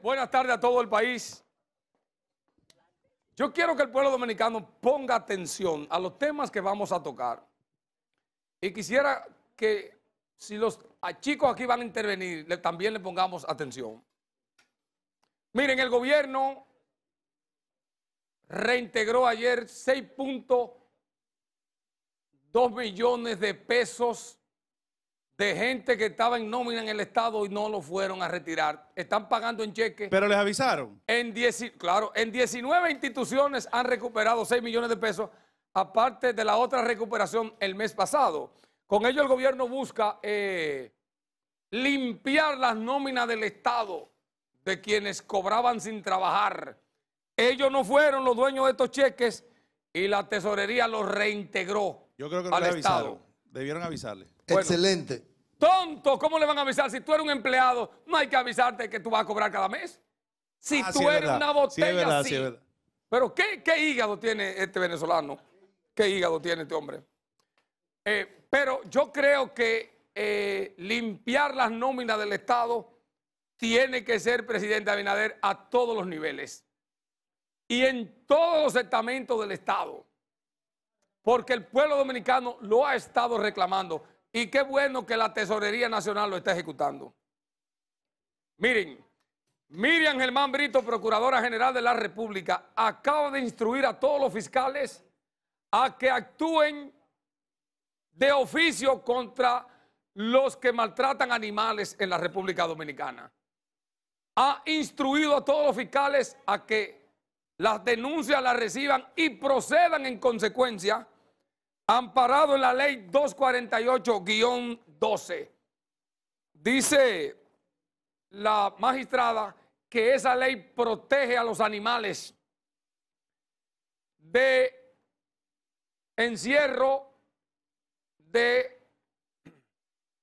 buenas tardes a todo el país. Yo quiero que el pueblo dominicano ponga atención a los temas que vamos a tocar. Y quisiera que si los chicos aquí van a intervenir, también le pongamos atención. Miren, el gobierno reintegró ayer 6.2 millones de pesos de gente que estaba en nómina en el Estado y no lo fueron a retirar. Están pagando en cheques. Pero les avisaron. En claro, en 19 instituciones han recuperado 6 millones de pesos, aparte de la otra recuperación el mes pasado. Con ello el gobierno busca eh, limpiar las nóminas del Estado de quienes cobraban sin trabajar. Ellos no fueron los dueños de estos cheques y la tesorería los reintegró. Yo creo que no al les Debieron avisarle. Excelente. Tonto, ¿cómo le van a avisar? Si tú eres un empleado, no hay que avisarte que tú vas a cobrar cada mes. Si ah, tú eres una botella, sí. Pero ¿qué, hígado tiene este venezolano? ¿Qué hígado tiene este hombre? Eh, pero yo creo que eh, limpiar las nóminas del Estado tiene que ser presidente Abinader a todos los niveles y en todos los estamentos del Estado, porque el pueblo dominicano lo ha estado reclamando. Y qué bueno que la Tesorería Nacional lo está ejecutando. Miren, Miriam Germán Brito, Procuradora General de la República, acaba de instruir a todos los fiscales a que actúen de oficio contra los que maltratan animales en la República Dominicana. Ha instruido a todos los fiscales a que las denuncias las reciban y procedan en consecuencia amparado en la ley 248-12. Dice la magistrada que esa ley protege a los animales de encierro, de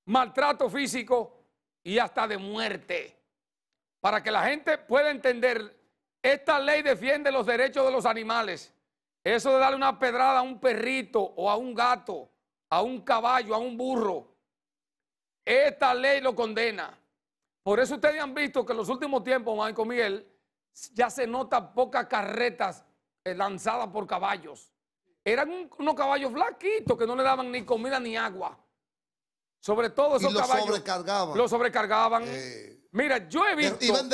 maltrato físico y hasta de muerte. Para que la gente pueda entender, esta ley defiende los derechos de los animales eso de darle una pedrada a un perrito o a un gato, a un caballo, a un burro, esta ley lo condena. Por eso ustedes han visto que en los últimos tiempos, Michael Miguel, ya se nota pocas carretas eh, lanzadas por caballos. Eran unos caballos flaquitos que no le daban ni comida ni agua. Sobre todo esos y los Sobrecargaban. Los sobrecargaban. Eh, Mira, yo he visto. Iban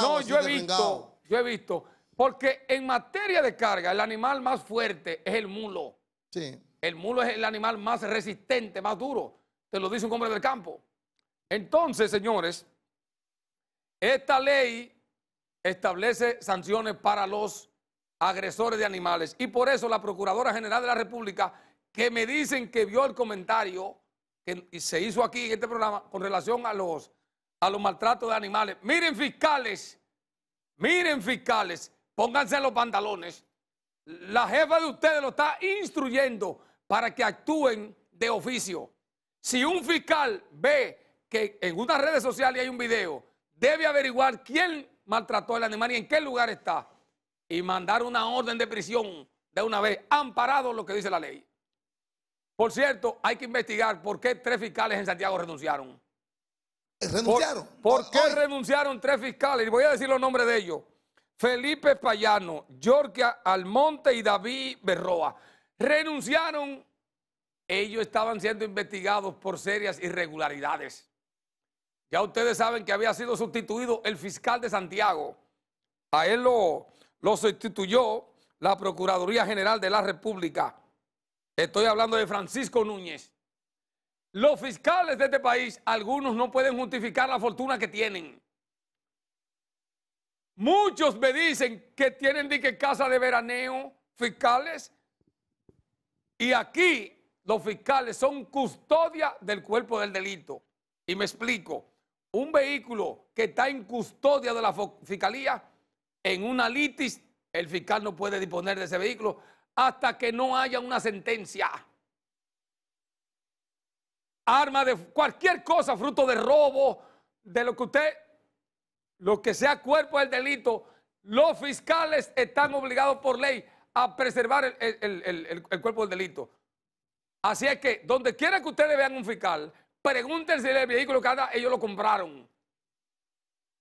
No, yo he visto. Yo he visto porque en materia de carga, el animal más fuerte es el mulo. Sí. El mulo es el animal más resistente, más duro. Te lo dice un hombre del campo. Entonces, señores, esta ley establece sanciones para los agresores de animales. Y por eso la Procuradora General de la República, que me dicen que vio el comentario que se hizo aquí en este programa con relación a los, a los maltratos de animales. Miren fiscales, miren fiscales, Pónganse los pantalones. La jefa de ustedes lo está instruyendo para que actúen de oficio. Si un fiscal ve que en una red social hay un video, debe averiguar quién maltrató al animal y en qué lugar está y mandar una orden de prisión de una vez, amparado lo que dice la ley. Por cierto, hay que investigar por qué tres fiscales en Santiago renunciaron. ¿Renunciaron? ¿Por, qué renunciaron tres fiscales? Y voy a decir los nombres de ellos. Felipe Payano, Jorge Almonte y David Berroa renunciaron. Ellos estaban siendo investigados por serias irregularidades. Ya ustedes saben que había sido sustituido el fiscal de Santiago. A él lo sustituyó la Procuraduría General de la República. Estoy hablando de Francisco Núñez. Los fiscales de este país, algunos no pueden justificar la fortuna que tienen. Muchos me dicen que tienen de que casa de veraneo fiscales. Y aquí los fiscales son custodia del cuerpo del delito. Y me explico. Un vehículo que está en custodia de la fiscalía, en una litis, el fiscal no puede disponer de ese vehículo hasta que no haya una sentencia. Arma de cualquier cosa, fruto de robo, de lo que usted lo que sea cuerpo del delito, los fiscales están obligados por ley a preservar el, cuerpo del delito. Así es que donde quiera que ustedes vean un fiscal, pregúntense el vehículo que anda, ellos lo compraron.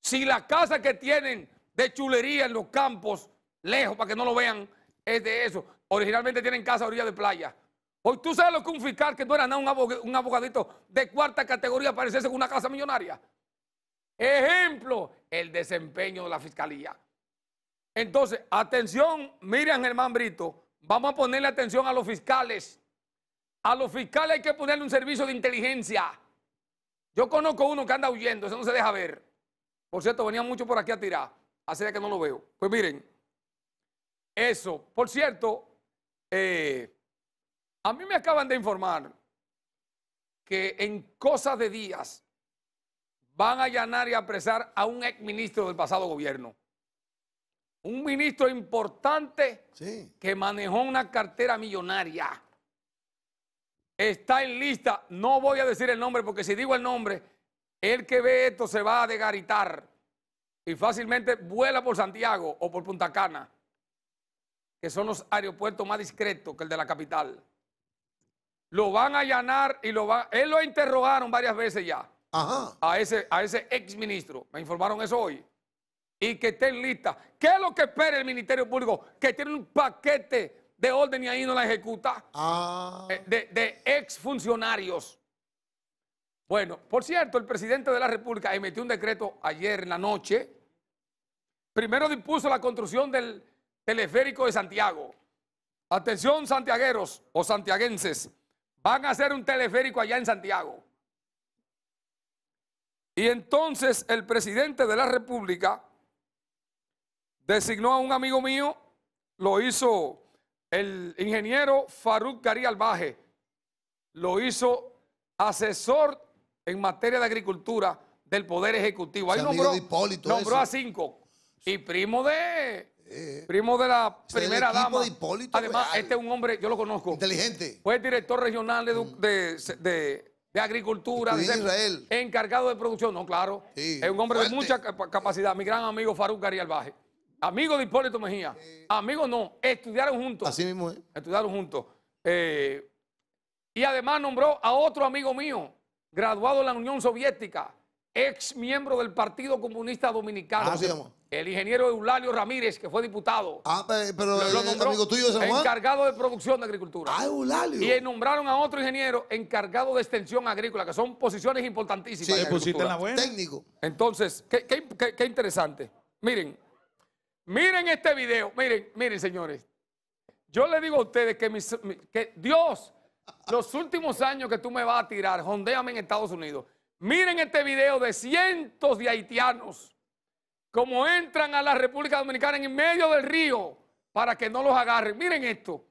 Si la casa que tienen de chulería en los campos, lejos para que no lo vean, es de eso. Originalmente tienen casa a orilla de playa. Hoy tú sabes lo que un fiscal que no era nada, un, abogadito de cuarta categoría, parece con una casa millonaria. Ejemplo, el desempeño de la fiscalía. Entonces, atención, miren Germán Brito, vamos a ponerle atención a los fiscales. A los fiscales hay que ponerle un servicio de inteligencia. Yo conozco uno que anda huyendo, eso no se deja ver. Por cierto, venía mucho por aquí a tirar, así de que no lo veo. Pues miren, eso. Por cierto, eh, a mí me acaban de informar que en cosas de días van a allanar y apresar a un exministro del pasado gobierno. Un ministro importante que manejó una cartera millonaria. Está en lista. No voy a decir el nombre porque si digo el nombre, el que ve esto se va a degaritar y fácilmente vuela por Santiago o por Punta Cana, que son los aeropuertos más discretos que el de la capital. Lo van a allanar y lo van... Él lo interrogaron varias veces ya. A, ese, a ese ex ministro. Me informaron eso hoy. Y que estén lista. ¿Qué es lo que espera el Ministerio Público? Que tiene un paquete de orden y ahí no la ejecuta. Ah. Eh, de, ex funcionarios. Bueno, por cierto, el presidente de la República emitió un decreto ayer en la noche. Primero dispuso la construcción del teleférico de Santiago. Atención, santiagueros o santiaguenses. Van a hacer un teleférico allá en Santiago. Y entonces el presidente de la República designó a un amigo mío, lo hizo el ingeniero Faruk Karialbaje, Albaje, lo hizo asesor en materia de agricultura del Poder Ejecutivo. Ahí nombró, nombró a cinco. Y primo de eh. primo de la primera dama. Además, pues. este es un hombre, yo lo conozco. Inteligente. Fue director regional de mm de agricultura, de Israel. encargado de producción. No, claro. es un hombre de mucha capacidad. Mi gran amigo Faruk Garialbaje. Amigo de Hipólito Mejía. Amigo no, estudiaron juntos. Así mismo es. Estudiaron juntos. Eh, y además nombró a otro amigo mío, graduado en la Unión Soviética, ex miembro del Partido Comunista Dominicano. el ingeniero Eulalio Ramírez, que fue diputado. Ah, pero eh, amigo tuyo Encargado de producción de agricultura. Ah, Eulalio. Y nombraron a otro ingeniero encargado de extensión agrícola, que son posiciones importantísimas. Técnico. Entonces, qué, interesante. Miren, miren este video. Miren, miren, señores. Yo le digo a ustedes que, Dios, los últimos años que tú me vas a tirar, jondéame en Estados Unidos. Miren este video de cientos de haitianos como entran a la República Dominicana en medio del río para que no los agarren. Miren esto.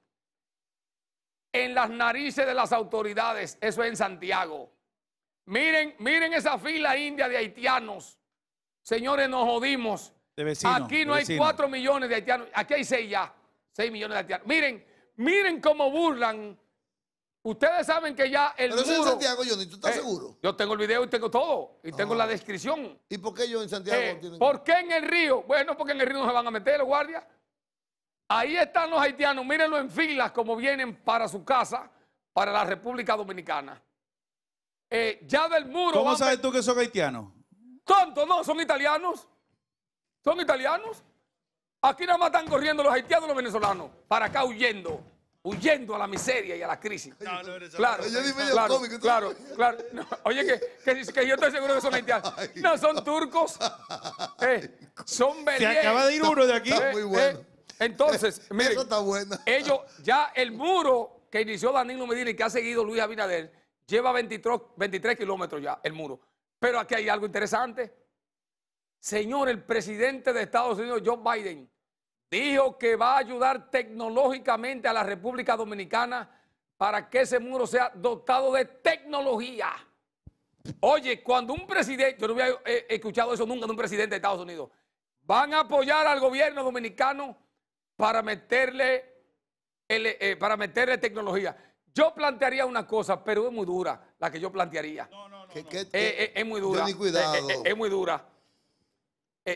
En las narices de las autoridades, eso es en Santiago. Miren, miren esa fila india de haitianos. Señores, nos jodimos. De aquí no hay 4 millones de haitianos, aquí hay 6 ya, 6 millones de haitianos. Miren, miren cómo burlan Ustedes saben que ya el Pero muro... Pero en Santiago, Johnny, ¿tú estás eh, seguro? Yo tengo el video y tengo todo. Y tengo la ah. descripción. ¿Y por qué yo en Santiago? Eh, tienen... ¿Por qué en el río? Bueno, porque en el río no se van a meter los guardias. Ahí están los haitianos. Mírenlo en filas como vienen para su casa, para la República Dominicana. Eh, ya del muro... ¿Cómo sabes tú que son haitianos? Tonto, no, son italianos. Son italianos. Aquí nada más están corriendo los haitianos y los venezolanos. Para acá huyendo huyendo a la miseria y a la crisis. claro, claro, claro, oye, que, yo estoy seguro que son haitianos. No, son turcos. Eh, son belgas Se acaba de ir uno de aquí. Eh, muy eh, bueno. entonces, mira Eso está bueno. ellos, ya el muro que inició Danilo Medina y que ha seguido Luis Abinader, lleva 23, 23 kilómetros ya, el muro. Pero aquí hay algo interesante. Señor, el presidente de Estados Unidos, Joe Biden, dijo que va a ayudar tecnológicamente a la República Dominicana para que ese muro sea dotado de tecnología. Oye, cuando un presidente, yo no había eh, escuchado eso nunca de un presidente de Estados Unidos, van a apoyar al gobierno dominicano para meterle, eh, eh, para meterle tecnología. Yo plantearía una cosa, pero es muy dura la que yo plantearía. No, no, no. es muy dura. es muy dura.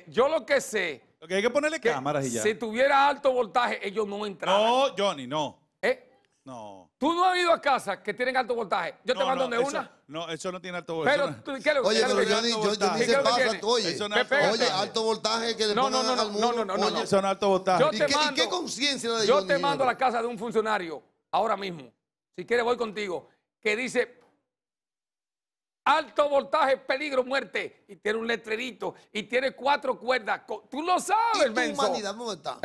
yo lo que sé lo que hay que ponerle que cámaras y ya. Si tuviera alto voltaje, ellos no entraban. No, Johnny, no. ¿Eh? No. Tú no has ido a casa que tienen alto voltaje. Yo te mando no, una. No, eso no tiene alto voltaje. Pero, ¿tú, ¿qué es lo, oye, pero Johnny, yo, yo ni se pasa, oye. No oye, alto voltaje que le no, no, no, mundo. No, no, no, oye, no. es alto voltaje. ¿Y, qué, mando, ¿Y qué conciencia de Yo te mando a la casa de un funcionario ahora mismo. Si quieres voy contigo. Que dice alto voltaje, peligro, muerte. Y tiene un letrerito y tiene cuatro cuerdas. Tú lo sabes,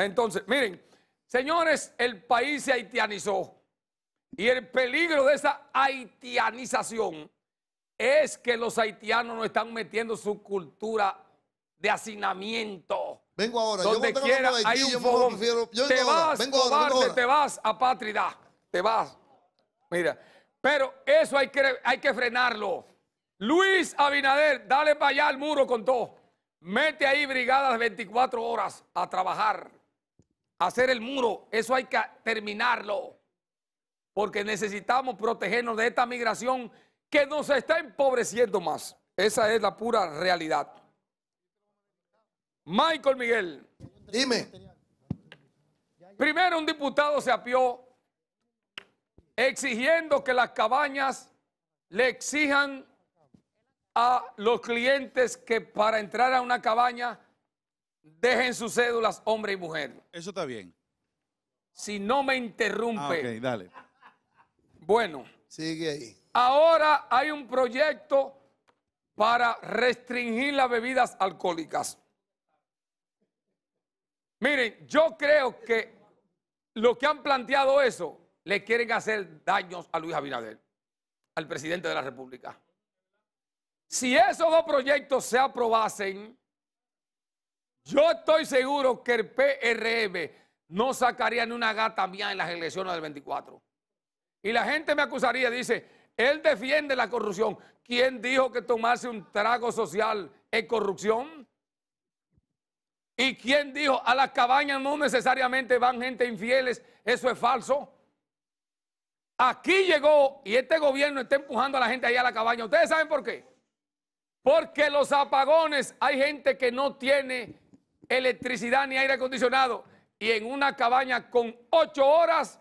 Entonces, miren, señores, el país se haitianizó. Y el peligro de esa haitianización es que los haitianos no están metiendo su cultura de hacinamiento. Vengo ahora. yo quiera Haití, yo te vas, te vas a te vas. Mira, pero eso hay que frenarlo. Luis Abinader, dale para allá al muro con todo. Mete ahí brigadas 24 horas a trabajar, a hacer el muro. Eso hay que terminarlo. Porque necesitamos protegernos de esta migración que nos está empobreciendo más. Esa es la pura realidad. Michael Miguel. Dime. Primero un diputado se apió exigiendo que las cabañas le exijan a los clientes que para entrar a una cabaña dejen sus cédulas hombre y mujer. Eso está bien. Si no me interrumpe. Ah, dale. Bueno. Sigue ahí. Ahora hay un proyecto para restringir las bebidas alcohólicas. Miren, yo creo que los que han planteado eso le quieren hacer daños a Luis Abinader, al presidente de la República. Si esos dos proyectos se aprobasen, yo estoy seguro que el PRM no sacaría ni una gata mía en las elecciones del 24. Y la gente me acusaría, dice, él defiende la corrupción. ¿Quién dijo que tomarse un trago social es corrupción? ¿Y quién dijo a las cabañas no necesariamente van gente infieles? Eso es falso. Aquí llegó y este gobierno está empujando a la gente allá a la cabaña. ¿Ustedes saben por qué? Porque los apagones, hay gente que no tiene electricidad ni aire acondicionado. Y en una cabaña con ocho horas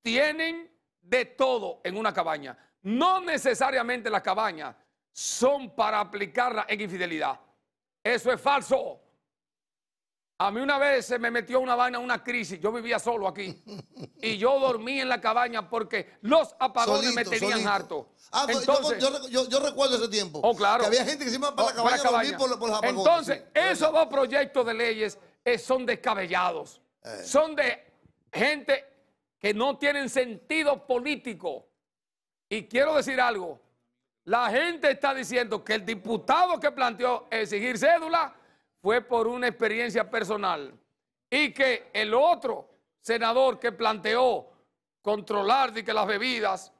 tienen de todo en una cabaña. No necesariamente las cabañas son para aplicarla en infidelidad. Eso es falso. A mí una vez se me metió una vaina, una crisis. Yo vivía solo aquí. Y yo dormí en la cabaña porque los apagones me tenían harto. Ah, pues, Entonces, yo, recuerdo ese tiempo. Oh, claro. Que había gente que se iba para la oh, cabaña, Por, los apagones. Entonces, esos dos proyectos de leyes eh, son descabellados. Eh. Son de gente que no tienen sentido político. Y quiero decir algo. La gente está diciendo que el diputado que planteó exigir cédula fue por una experiencia personal y que el otro senador que planteó controlar de que las bebidas,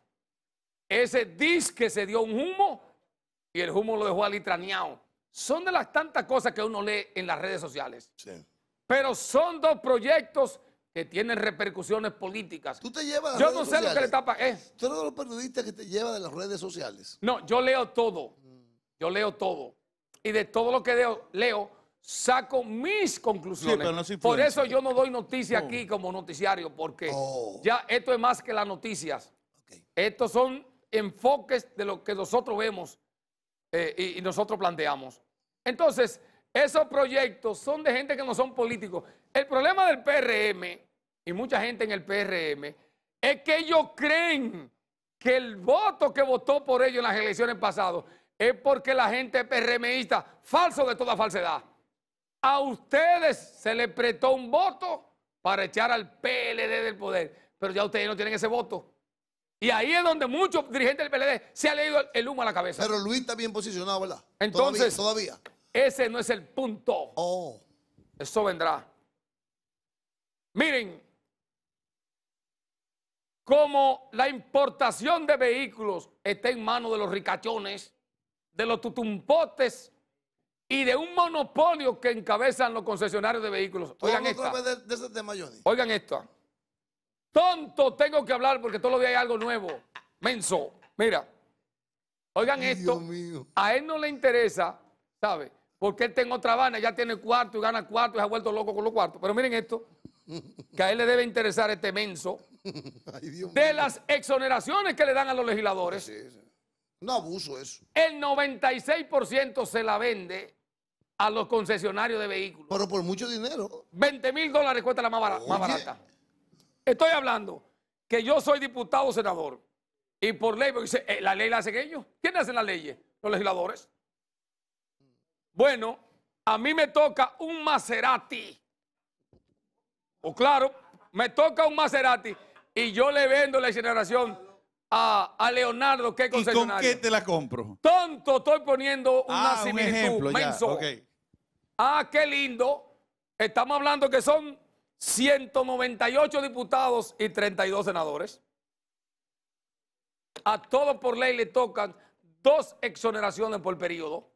ese disque se dio un humo y el humo lo dejó alitraneado. Son de las tantas cosas que uno lee en las redes sociales. Pero son dos proyectos que tienen repercusiones políticas. Tú te llevas Yo no sé lo que le tapa. Eh. los periodistas que te lleva de las redes sociales. No, yo leo todo. Mm. Yo leo todo. Y de todo lo que leo saco mis conclusiones. Por eso yo no doy noticia aquí como noticiario, porque oh. ya esto es más que las noticias. Estos son enfoques de lo que nosotros vemos eh, y, y, nosotros planteamos. Entonces, esos proyectos son de gente que no son políticos. El problema del PRM y mucha gente en el PRM es que ellos creen que el voto que votó por ellos en las elecciones pasadas es porque la gente es PRMista, falso de toda falsedad. A ustedes se le prestó un voto para echar al PLD del poder, pero ya ustedes no tienen ese voto. Y ahí es donde muchos dirigentes del PLD se ha leído el humo a la cabeza. Pero Luis está bien posicionado, ¿verdad? Entonces, todavía. Ese no es el punto. Oh. Eso vendrá. Miren, como la importación de vehículos está en manos de los ricachones, de los tutumpotes y de un monopolio que encabezan los concesionarios de vehículos. Oigan esto. Oigan esto. Tonto tengo que hablar porque todos los días hay algo nuevo. Menso. Mira. Oigan esto. A él no le interesa, ¿sabe? Porque él tiene otra banda ya tiene cuarto y gana cuarto y se ha vuelto loco con los cuartos. Pero miren esto. Que a él le debe interesar este menso. de las exoneraciones que le dan a los legisladores. No abuso eso. El 96% se la vende a los concesionarios de vehículos. Pero por mucho dinero. 20 mil dólares cuesta la más, barata, Estoy hablando que yo soy diputado senador y por ley, porque eh, la ley la hacen ellos. ¿Quién hacen las leyes? Los legisladores. Bueno, a mí me toca un Maserati. O claro, me toca un Maserati y yo le vendo la generación a, Leonardo que es concesionario. ¿Y con qué te la compro? Tonto, estoy poniendo ah, Un ejemplo, Ah, qué lindo. Estamos hablando que son 198 diputados y 32 senadores. A todos por ley le tocan dos exoneraciones por periodo.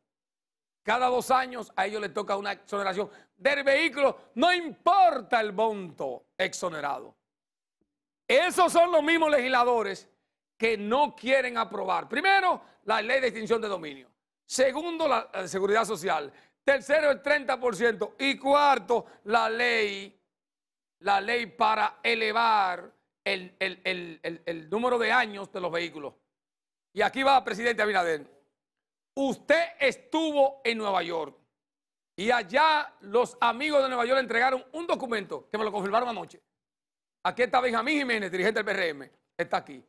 Cada dos años a ellos les toca una exoneración del vehículo, no importa el monto exonerado. Esos son los mismos legisladores que no quieren aprobar. Primero, la ley de extinción de dominio. Segundo, la, la seguridad social. Tercero, el 30%. Y cuarto, la ley, la ley para elevar el, número de años de los vehículos. Y aquí va, presidente Abinader. Usted estuvo en Nueva York y allá los amigos de Nueva York le entregaron un documento que me lo confirmaron anoche. Aquí está Benjamín Jiménez, dirigente del PRM, está aquí.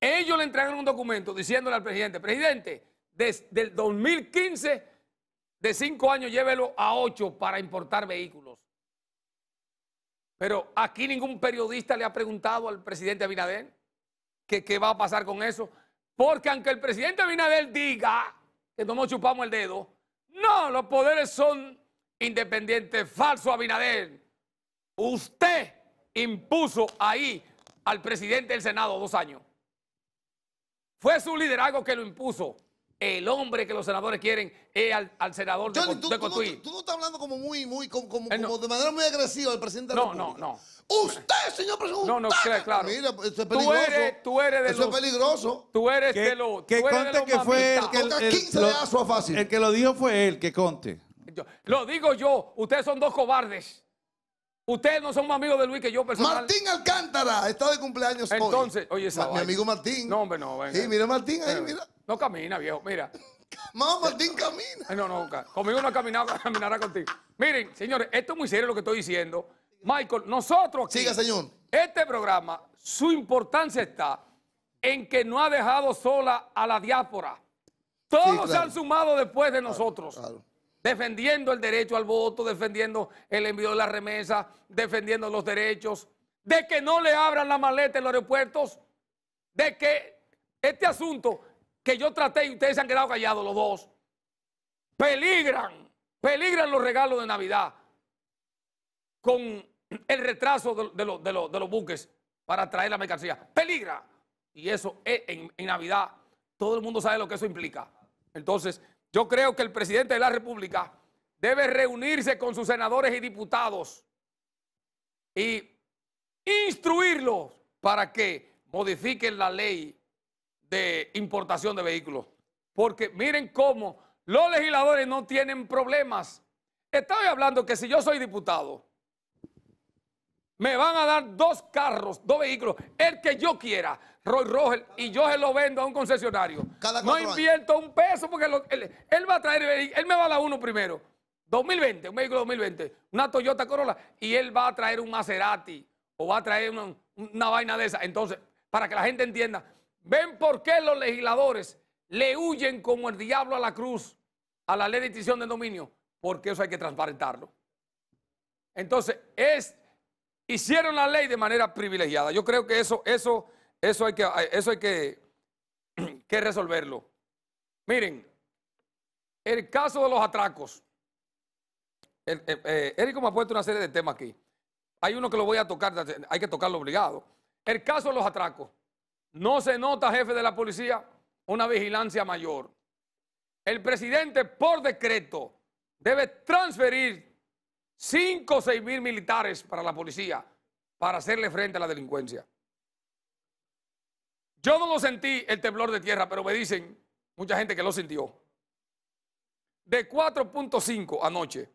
Ellos le entregaron un documento diciéndole al presidente, presidente, desde el 2015 de cinco años llévelo a ocho para importar vehículos. Pero aquí ningún periodista le ha preguntado al presidente Abinader que qué va a pasar con eso. Porque aunque el presidente Abinader diga que no nos chupamos el dedo, no, los poderes son independientes. Falso Abinader. Usted impuso ahí al presidente del Senado dos años. Fue su liderazgo que lo impuso el hombre que los senadores quieren es al, senador de, Johnny, tú, no Tú, tú, estás hablando como muy, muy, como, como, eh, de manera muy agresiva al presidente no, de No, no, Usted, señor presidente. No, no, claro, Mira, eso es peligroso. Tú eres, tú eres de eso es peligroso. Tú eres que, de los. Que conte que fue él. el, fácil. El que lo dijo fue él, que conte. lo digo yo. Ustedes son dos cobardes. Ustedes no son más amigos de Luis que yo personalmente. Martín Alcántara está de cumpleaños Entonces, hoy. Entonces, oye, esa Mi amigo Martín. No, hombre, no, Sí, mira Martín ahí, mira. No camina, viejo, mira. Mamá, Martín camina. No, no, conmigo no caminado. caminará contigo. Miren, señores, esto es muy serio lo que estoy diciendo. Michael, nosotros aquí, Siga, señor. Este programa, su importancia está en que no ha dejado sola a la diáspora. Todos se han sumado después de nosotros. Defendiendo el derecho al voto, defendiendo el envío de la remesa, defendiendo los derechos, de que no le abran la maleta en los aeropuertos, de que este asunto que yo traté y ustedes se han quedado callados los dos. Peligran, peligran los regalos de Navidad con el retraso de, los buques para traer la mercancía. Peligra. Y eso es, en, en Navidad. Todo el mundo sabe lo que eso implica. Entonces, yo creo que el presidente de la República debe reunirse con sus senadores y diputados y instruirlos para que modifiquen la ley de importación de vehículos. Porque miren cómo los legisladores no tienen problemas. Estoy hablando que si yo soy diputado, me van a dar dos carros, dos vehículos, el que yo quiera, Roy Roger y yo se lo vendo a un concesionario. no invierto un peso porque él, va a traer, él me va a dar uno primero. 2020, un vehículo 2020, una Toyota Corolla, y él va a traer un Maserati o va a traer una, una vaina de esa. Entonces, para que la gente entienda, ¿Ven por qué los legisladores le huyen como el diablo a la cruz a la ley de extinción de dominio? Porque eso hay que transparentarlo. Entonces, es, hicieron la ley de manera privilegiada. Yo creo que eso, eso, eso hay que, eso hay que, resolverlo. Miren, el caso de los atracos. El, Érico eh, me ha puesto una serie de temas aquí. Hay uno que lo voy a tocar, hay que tocarlo obligado. El caso de los atracos. No se nota, jefe de la policía, una vigilancia mayor. El presidente, por decreto, debe transferir 5 o 6 mil militares para la policía para hacerle frente a la delincuencia. Yo no lo sentí el temblor de tierra, pero me dicen mucha gente que lo sintió. De 4.5 anoche.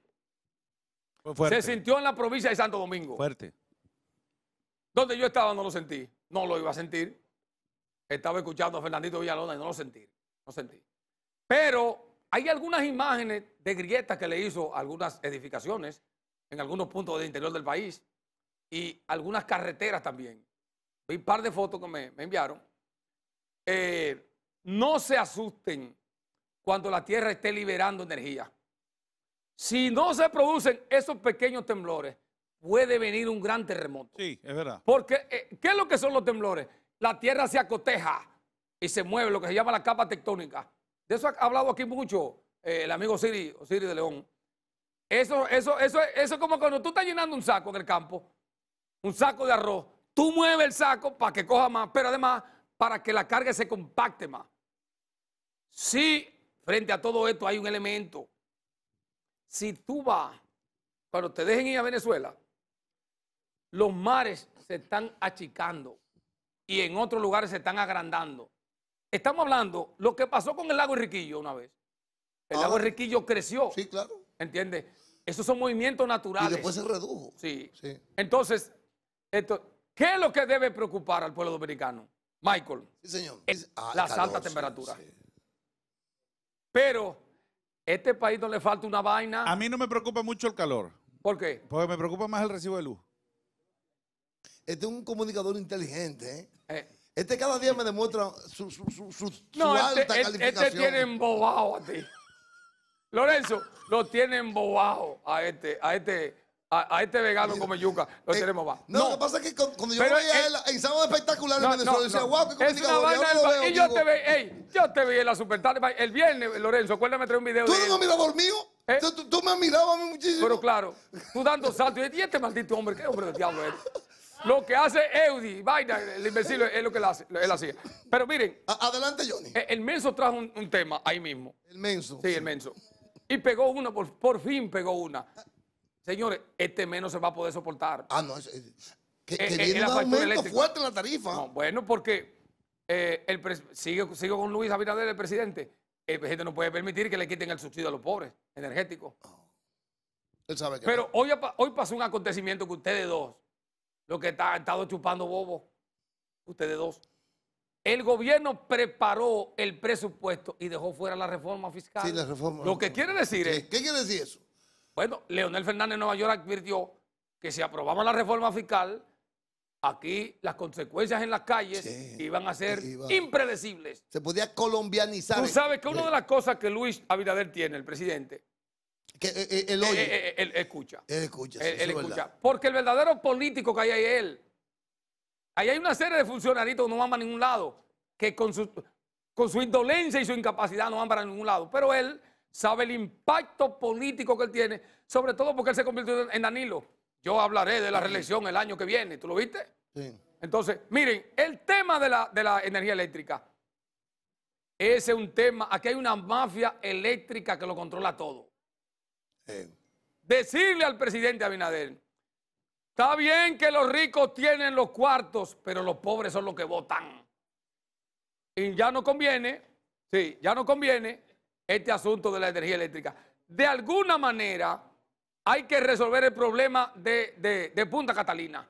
Se sintió en la provincia de Santo Domingo. Fuerte. Donde yo estaba no lo sentí. No lo iba a sentir estaba escuchando a Fernandito Villalona y no lo sentí, no sentí. Pero hay algunas imágenes de grietas que le hizo algunas edificaciones en algunos puntos del interior del país y algunas carreteras también. Vi un par de fotos que me, enviaron. Eh, no se asusten cuando la Tierra esté liberando energía. Si no se producen esos pequeños temblores, puede venir un gran terremoto. Sí, es verdad. Porque, eh, ¿qué es lo que son los temblores? la tierra se acoteja y se mueve, lo que se llama la capa tectónica. De eso ha hablado aquí mucho eh, el amigo Siri, Siri de León. Eso, eso, eso, eso es como cuando tú estás llenando un saco en el campo, un saco de arroz. Tú mueves el saco para que coja más, pero además para que la carga se compacte más. Sí, frente a todo esto hay un elemento, si tú vas, cuando te dejen ir a Venezuela, los mares se están achicando y en otros lugares se están agrandando. Estamos hablando lo que pasó con el lago Enriquillo una vez. El lago Enriquillo creció. Sí, claro. ¿Entiendes? Esos son movimientos naturales. Y después se redujo. Sí. Entonces, esto, ¿qué es lo que debe preocupar al pueblo dominicano? Michael. Sí, señor. Ah, las altas temperaturas. Pero este país no le falta una vaina. A mí no me preocupa mucho el calor. ¿Por qué? Porque me preocupa más el recibo de luz. Este es un comunicador inteligente. ¿eh? Eh. Este cada día me demuestra su, su, su, no, este, alta este, este calificación. Este tiene embobado a ti. Lorenzo, lo tienen embobado a este, a este, a, este vegano como yuca. Lo eh, tenemos va. No, lo que pasa es que cuando yo veía él en sábado espectacular no, en Venezuela, wow, qué comunicador. Y yo te ve, ey, yo te vi en la Supertana. El viernes, Lorenzo, acuérdame trae un video. ¿Tú de no me mirador mío? Tú, tú, me has mirado a mí muchísimo. Pero claro, tú dando salto. Y este maldito hombre, qué hombre del diablo es? Lo que hace Eudi, vaina, el imbécil es lo que él, hace, hacía. Pero miren. Adelante, Johnny. Eh, el menso trajo un, tema ahí mismo. El menso. Sí, el menso. Y pegó una, por, fin pegó una. Señores, este menos se va a poder soportar. Ah, no. Es, que, que eh, viene eh, un fuerte en la tarifa. No, bueno, porque el sigo, sigo, con Luis Abinader, el presidente. El presidente no puede permitir que le quiten el subsidio a los pobres energéticos. Pero hoy, hoy pasó un acontecimiento que ustedes dos lo que está, ha estado chupando bobo, ustedes dos. El gobierno preparó el presupuesto y dejó fuera la reforma fiscal. Sí, la reforma. Lo que quiere decir es... ¿Qué quiere decir eso? Bueno, Leonel Fernández de Nueva York advirtió que si aprobamos la reforma fiscal, aquí las consecuencias en las calles iban a ser impredecibles. Se podía colombianizar. Tú sabes que una eh, de las cosas que Luis Abinader tiene, el presidente, eh, eh, él, eh, oye. Él, escucha. Él escucha. él, escucha. Porque el verdadero político que hay ahí es él. Ahí hay una serie de funcionaritos que no van para ningún lado, que con su, con su indolencia y su incapacidad no van para ningún lado. Pero él sabe el impacto político que él tiene, sobre todo porque él se convirtió en Danilo. Yo hablaré de la reelección el año que viene, ¿tú lo viste? Sí. Entonces, miren, el tema de la, de la energía eléctrica, ese es un tema, aquí hay una mafia eléctrica que lo controla todo. Decirle al presidente Abinader, está bien que los ricos tienen los cuartos, pero los pobres son los que votan. Y ya no conviene, sí, ya no conviene este asunto de la energía eléctrica. De alguna manera hay que resolver el problema de, Punta Catalina.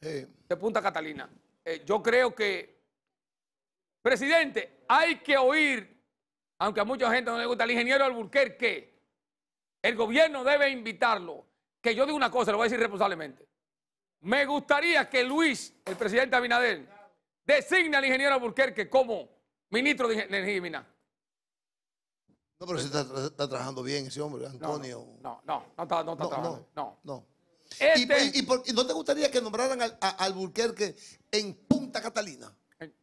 De Punta Catalina. Eh, yo creo que, presidente, hay que oír, aunque a mucha gente no le gusta, El ingeniero Alburquerque, el gobierno debe invitarlo. Que yo digo una cosa, lo voy a decir responsablemente. Me gustaría que Luis, el presidente Abinader, designe al ingeniero Burquerque como ministro de Energía y Minas. No, pero se está, trabajando bien ese hombre, Antonio. No, no, no, está, no trabajando. No. Este ¿Y, y, te gustaría que nombraran al, al en Punta Catalina? En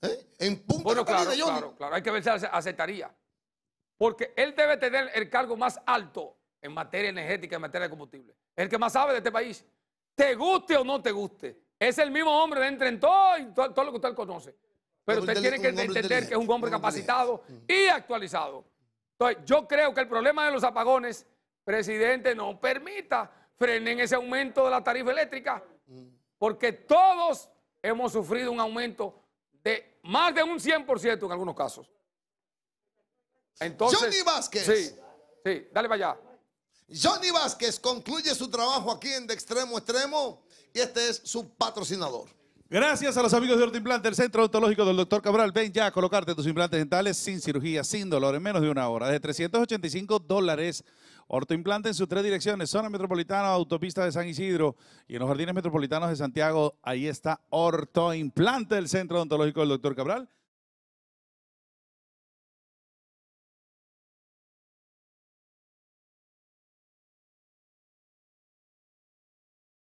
¿Eh? Punta Catalina, claro, claro, hay que ver si aceptaría. Porque él debe tener el cargo más alto en materia energética, en materia de combustible. El que más sabe de este país. Te guste o no te guste. Es el mismo hombre de en todo, y todo, lo que usted conoce. Pero usted tiene que entender que es un hombre capacitado y actualizado. Entonces, yo creo que el problema de los apagones, presidente, no permita frenar ese aumento de la tarifa eléctrica, porque todos hemos sufrido un aumento de más de un 100% en algunos casos. Johnny Vázquez. Sí, sí, dale para allá. Johnny Vázquez concluye su trabajo aquí en De Extremo Extremo y este es su patrocinador. Gracias a los amigos de Ortoimplante, el Centro Odontológico del Dr. Cabral. Ven ya a colocarte tus implantes dentales sin cirugía, sin dolor, en menos de una hora. De 385 dólares. Ortoimplante en sus tres direcciones, zona metropolitana, autopista de San Isidro y en los jardines metropolitanos de Santiago. Ahí está Ortoimplante, el Centro Odontológico del Dr. Cabral.